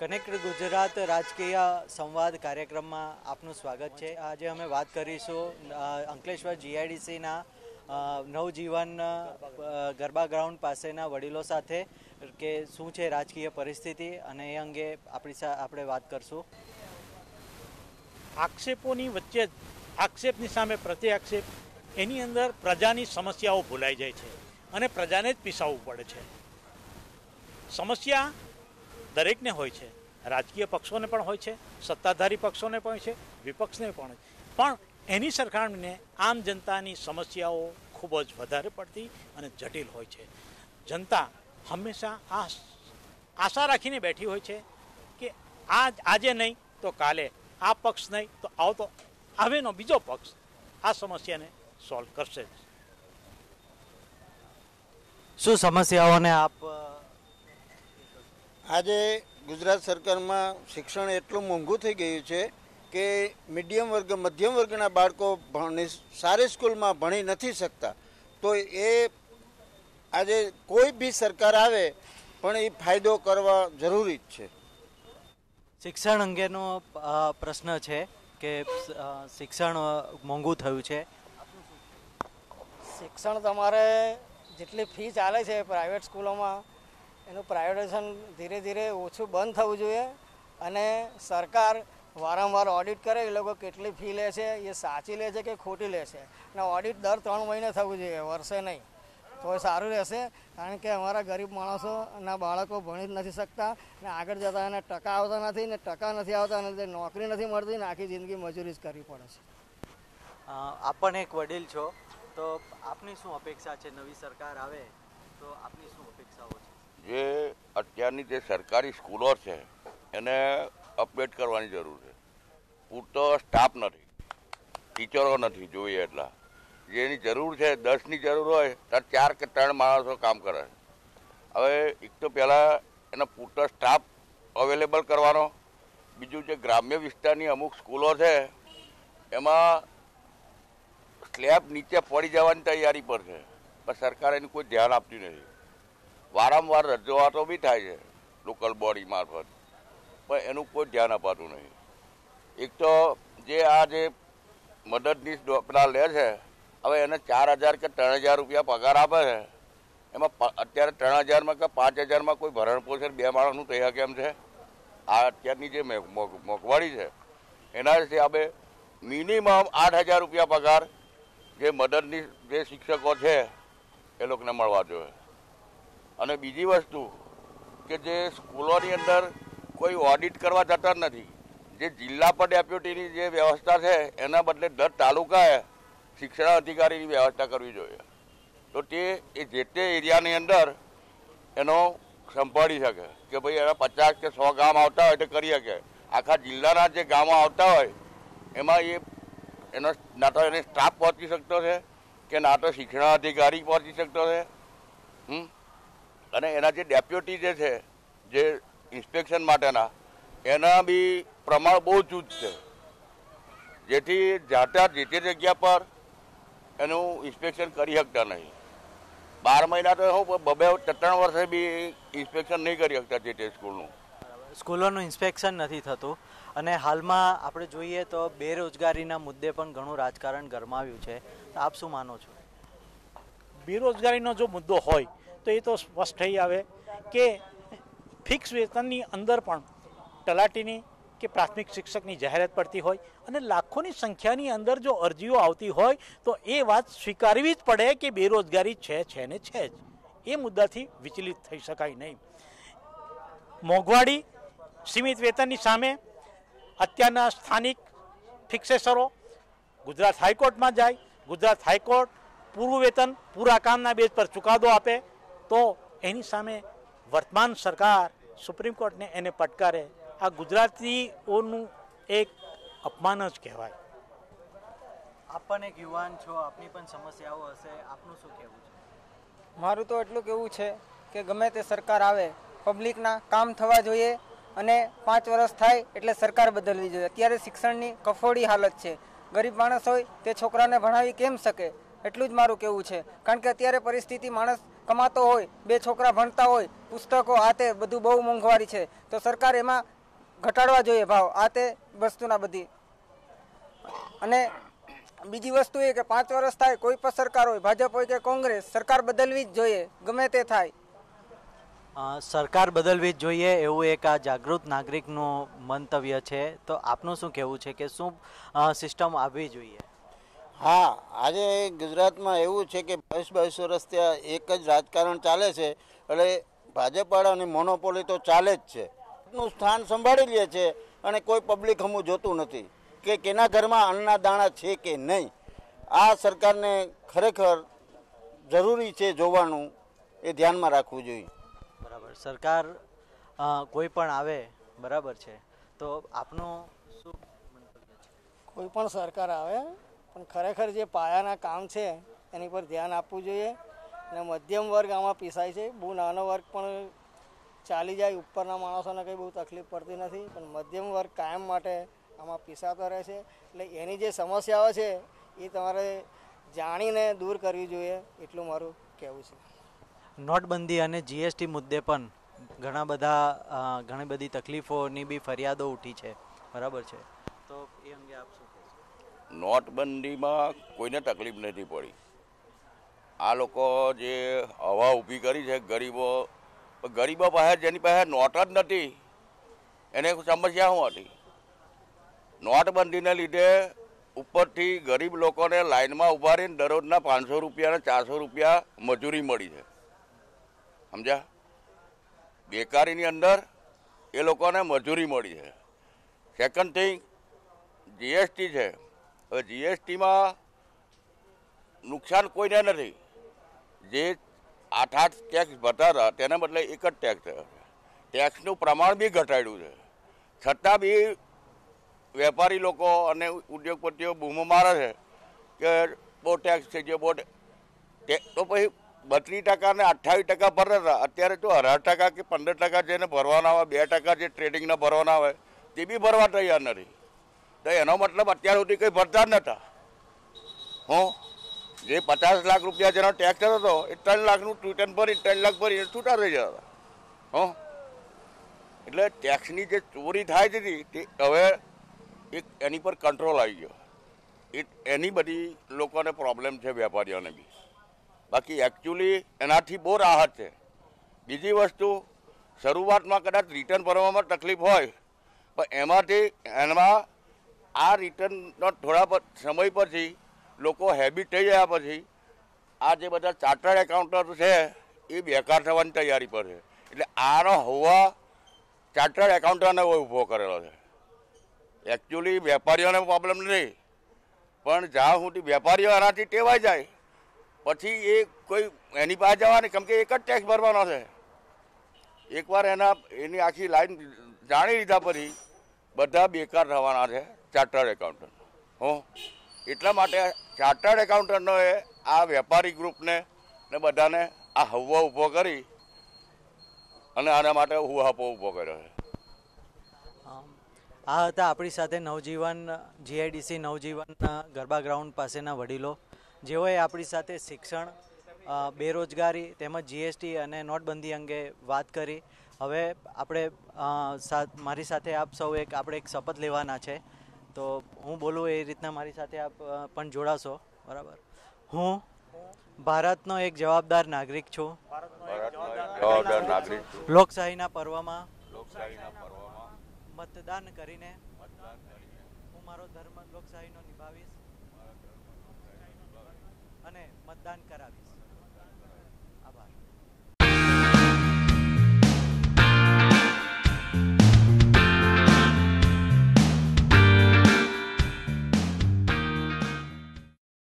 connect Gujarat રાજકીય સંવાદ કાર્યક્રમમાં આપનું સ્વાગત છે આજે અમે વાત કરીશું અંકલેશ્વર જીઆઈડીસીના નવજીવન ગરબા ગ્રાઉન્ડ પાસેના વડીલો સાથે કે શું છે રાજકીય પરિસ્થિતિ અને એ અંગે આપણી આપણે વાત કરશું આક્ષેપોની વચ્ચે આક્ષેપની સામે પ્રતિ આક્ષેપ એની અંદર પ્રજાની સમસ્યાઓ ભૂલાઈ જાય છે અને પ્રજાને જ પીસાવવું પડે છે સમસ્યા દરેકને હોય છે રાજકીય પક્ષોને પણ હોય છે સત્તાધારી પક્ષોને પણ હોય છે વિપક્ષને પણ હોય પણ એની સરખામણીને આમ જનતાની સમસ્યાઓ ખૂબ જ વધારે પડતી અને જટિલ હોય છે જનતા હંમેશા આ આશા રાખીને બેઠી હોય છે કે આ આજે નહીં તો કાલે આ પક્ષ નહીં તો આવતો હવેનો બીજો પક્ષ આ સમસ્યાને સોલ્વ કરશે શું સમસ્યાઓને આપ આજે ગુજરાત સરકારમાં શિક્ષણ એટલું મોંઘું થઈ ગયું છે કે મીડિયમ વર્ગ મધ્યમ વર્ગના બાળકો ભણી સારી સ્કૂલમાં ભણી નથી શકતા તો એ આજે કોઈ બી સરકાર આવે પણ એ ફાયદો કરવા જરૂરી જ છે શિક્ષણ અંગેનો પ્રશ્ન છે કે શિક્ષણ મોંઘું થયું છે શિક્ષણ તમારે જેટલી ફી ચાલે છે પ્રાઇવેટ સ્કૂલોમાં એનું પ્રાયોડેશન ધીરે ધીરે ઓછું બંધ થવું જોઈએ અને સરકાર વારંવાર ઓડિટ કરે એ લોકો કેટલી ફી લે છે એ સાચી લે છે કે ખોટી લે છે અને ઓડિટ દર ત્રણ મહિને થવું જોઈએ વર્ષે નહીં તો એ સારું રહેશે કારણ કે અમારા ગરીબ માણસોના બાળકો ભણી જ નથી શકતા ને આગળ જતા એને ટકા આવતા નથી ને ટકા નથી આવતા અને નોકરી નથી મળતી ને આખી જિંદગી મજૂરી જ કરવી પડે છે આપ પણ એક વડીલ છો તો આપની શું અપેક્ષા છે નવી સરકાર આવે તો આપની શું અપેક્ષાઓ છે જે અત્યારની જે સરકારી સ્કૂલો છે એને અપડેટ કરવાની જરૂર છે પૂરતો સ્ટાફ નથી ટીચરો નથી જોઈએ એટલા જેની જરૂર છે દસની જરૂર હોય તો ચાર કે ત્રણ માણસો કામ કરે હવે એક તો પહેલાં એનો પૂરતો સ્ટાફ અવેલેબલ કરવાનો બીજું જે ગ્રામ્ય વિસ્તારની અમુક સ્કૂલો છે એમાં સ્લેબ નીચે પડી જવાની તૈયારી પર છે પણ સરકાર એનું કોઈ ધ્યાન આપતી નથી વારંવાર રજૂઆતો બી થાય છે લોકલ બોડી મારફત પણ એનું કોઈ ધ્યાન અપાતું નહીં એક તો જે આ જે મદદનીશ પેલા લે છે હવે એને ચાર હજાર કે ત્રણ હજાર રૂપિયા પગાર આપે છે એમાં અત્યારે ત્રણ હજારમાં કે પાંચ હજારમાં કોઈ ભરણ પોષણ બે માણસનું થઈ કેમ છે આ અત્યારની જે મોંઘવારી છે એના હિસાબે મિનિમમ આઠ હજાર રૂપિયા પગાર જે મદદની જે શિક્ષકો છે એ લોકોને મળવા જોઈએ અને બીજી વસ્તુ કે જે સ્કૂલોની અંદર કોઈ ઓડિટ કરવા જતા જ નથી જે જિલ્લા પર ડેપ્યુટીની જે વ્યવસ્થા છે એના બદલે દર તાલુકાએ શિક્ષણ અધિકારીની વ્યવસ્થા કરવી જોઈએ તો તે એ જે તે એરિયાની અંદર એનો સંભાળી શકે કે ભાઈ એના પચાસ કે સો ગામ આવતા હોય તો કરી શકે આખા જિલ્લાના જે ગામો આવતા હોય એમાં એ એનો ના તો એને સ્ટાફ પહોંચી શકતો છે કે ના તો શિક્ષણ અધિકારી પહોંચી શકતો છે હમ અને એના જે ડેપ્યુટી જે છે જે ઇન્સ્પેક્શન માટેના એના બી પ્રમાણ બહુ જૂજ છે જેથી જાતા જે તે જગ્યા પર એનું ઇન્સ્પેક્શન કરી શકતા નહીં બાર મહિના તો હું બબે ત્રણ વર્ષે બી ઇન્સ્પેક્શન નહીં કરી શકતા જે તે સ્કૂલનું સ્કૂલોનું ઇન્સ્પેક્શન નથી થતું અને હાલમાં આપણે જોઈએ તો બેરોજગારીના મુદ્દે પણ ઘણું રાજકારણ ગરમાવ્યું છે આપ શું માનો છો બેરોજગારીનો જો મુદ્દો હોય તો એ તો સ્પષ્ટ થઈ આવે કે ફિક્સ વેતનની અંદર પણ તલાટીની કે પ્રાથમિક શિક્ષકની જાહેરાત પડતી હોય અને લાખોની સંખ્યાની અંદર જો અરજીઓ આવતી હોય તો એ વાત સ્વીકારવી જ પડે કે બેરોજગારી છે છે ને છે જ એ મુદ્દાથી વિચલિત થઈ શકાય નહીં મોંઘવાડી સીમિત વેતનની સામે અત્યારના સ્થાનિક ફિક્સેસરો ગુજરાત હાઈકોર્ટમાં જાય ગુજરાત હાઈકોર્ટ પૂરું વેતન પૂરા કામના બેઝ પર ચુકાદો આપે તો એની સામે વર્તમાન સરકાર સુપ્રીમ કોર્ટને એને પડકારે આ ગુજરાતીઓનું એક અપમાન જ કહેવાય આપ પણ એક યુવાન છો આપની પણ સમસ્યાઓ હશે આપનું શું કહેવું છે મારું તો એટલું કહેવું છે કે ગમે તે સરકાર આવે પબ્લિકના કામ થવા જોઈએ અને પાંચ વર્ષ થાય એટલે સરકાર બદલવી જોઈએ અત્યારે શિક્ષણની કફોડી હાલત છે ગરીબ માણસ હોય તે છોકરાને ભણાવી કેમ શકે એટલું જ મારું કહેવું છે કારણ કે અત્યારે પરિસ્થિતિ માણસ કમાતો હોય બે છોકરા ભણતા હોય પુસ્તકો આ તે બધું બહુ મોંઘવારી છે તો સરકાર એમાં ઘટાડવા જોઈએ ભાવ આ તે વસ્તુના બધી અને બીજી વસ્તુ એ કે પાંચ વર્ષ થાય કોઈ પણ સરકાર હોય ભાજપ હોય કે કોંગ્રેસ સરકાર બદલવી જ જોઈએ ગમે તે થાય સરકાર બદલવી જ જોઈએ એવું એક આ જાગૃત નાગરિકનું મંતવ્ય છે તો આપનું શું કહેવું છે કે શું સિસ્ટમ આવવી જોઈએ હા આજે ગુજરાતમાં એવું છે કે બાવીસ બાવીસ વર્ષ ત્યાં એક જ રાજકારણ ચાલે છે એટલે ભાજપવાળાની મોનોપોલી તો ચાલે જ છે નું સ્થાન સંભાળી લે છે અને કોઈ પબ્લિક હમું જોતું નથી કે કેના ઘરમાં અન્નના દાણા છે કે નહીં આ સરકારને ખરેખર જરૂરી છે જોવાનું એ ધ્યાનમાં રાખવું જોઈએ બરાબર સરકાર કોઈ પણ આવે બરાબર છે તો આપનો શું કોઈ પણ સરકાર આવે પણ ખરેખર જે પાયાના કામ છે એની પર ધ્યાન આપવું જોઈએ અને મધ્યમ વર્ગ આમાં પીસાય છે બહુ નાનો વર્ગ પણ ચાલી જાય ઉપરના માણસોને કંઈ બહુ તકલીફ પડતી નથી પણ મધ્યમ વર્ગ કાયમ માટે આમાં પીસાતો રહે છે એટલે એની જે સમસ્યાઓ છે એ તમારે જાણીને દૂર કરવી જોઈએ એટલું મારું કહેવું છે નોટબંધી અને જીએસટી મુદ્દે પણ ઘણા બધા ઘણી બધી તકલીફોની બી ફરિયાદો ઉઠી છે બરાબર છે તો એ અંગે આપશું નોટબંધીમાં કોઈને તકલીફ નથી પડી આ લોકો જે હવા ઊભી કરી છે ગરીબો ગરીબો પાસે જેની પાસે નોટ જ નથી એને સમસ્યા શું હતી નોટબંધીને લીધે ઉપરથી ગરીબ લોકોને લાઇનમાં ઊભા રહીને દરરોજના પાંચસો રૂપિયા અને ચારસો રૂપિયા મજૂરી મળી છે સમજ્યા બેકારીની અંદર એ લોકોને મજૂરી મળી છે સેકન્ડ થિંગ જીએસટી છે હવે જીએસટીમાં નુકસાન કોઈને નથી જે આઠ આઠ ટેક્સ ભરતા તેના બદલે એક જ ટેક્સ ટેક્સનું પ્રમાણ બી ઘટાડ્યું છે છતાં બી વેપારી લોકો અને ઉદ્યોગપતિઓ બૂમો મારે છે કે બહુ ટેક્સ છે જે બહુ તો પછી બત્રીસ ટકા ને અઠાવીસ ટકા ભરતા હતા અત્યારે તો અઢાર ટકા કે પંદર ટકા જેને ભરવાના આવે બે ટકા જે ટ્રેડિંગના ભરવાના આવે તે બી ભરવા તૈયાર નથી તો એનો મતલબ અત્યાર સુધી કંઈ ભરતા જ નહોતા હું જે પચાસ લાખ રૂપિયા જેનો ટેક્સ હતો એ ત્રણ લાખનું રિટર્ન ભરી ત્રણ લાખ ભરી છૂટા થઈ જતા હં એટલે ટેક્સની જે ચોરી થાય છે તે હવે એક એની પર કંટ્રોલ આવી ગયો એ એની બધી લોકોને પ્રોબ્લેમ છે વેપારીઓને બી બાકી એકચ્યુઅલી એનાથી બહુ રાહત છે બીજી વસ્તુ શરૂઆતમાં કદાચ રિટર્ન ભરવામાં તકલીફ હોય પણ એમાંથી એમાં આ રિટર્નનો થોડા સમય પછી લોકો હેબિટ થઈ ગયા પછી આ જે બધા ચાર્ટર્ડ એકાઉન્ટન્ટ છે એ બેકાર થવાની તૈયારી પર છે એટલે આનો હોવા ચાર્ટર્ડ એકાઉન્ટન્ટને ઊભો કરેલો છે એકચ્યુઅલી વેપારીઓને પ્રોબ્લેમ નહીં પણ જ્યાં સુધી વેપારીઓ આનાથી ટેવાઈ જાય પછી એ કોઈ એની પાસે જવાની કેમ કે એક જ ટેક્સ ભરવાનો છે એકવાર એના એની આખી લાઈન જાણી લીધા પછી બધા બેકાર થવાના છે ચાર્ટર્ડ એકાઉન્ટન્ટ હો એટલા માટે ચાર્ટર્ડ એકાઉન્ટન્ટોએ આ વેપારી ગ્રુપને ને બધાને આ હવો ઊભો કરી અને આના માટે હુહાપો ઊભો કર્યો છે આ હતા આપણી સાથે નવજીવન જીઆઈડીસી નવજીવન ગરબા ગ્રાઉન્ડ પાસેના વડીલો જેઓએ આપણી સાથે શિક્ષણ બેરોજગારી તેમજ જીએસટી અને નોટબંધી અંગે વાત કરી હવે આપણે મારી સાથે આપ સૌ એક આપણે એક શપથ લેવાના છે તો હું બોલું એ રીતના મારી સાથે આપ પણ જોડાશો બરાબર હું ભારતનો એક જવાબદાર નાગરિક છું જવાબદાર નાગરિક છું લોકશાહીના પર્વમાં મતદાન કરીને હું મારો ધર્મ લોકશાહીનો નિભાવીશ અને મતદાન કરાવીશ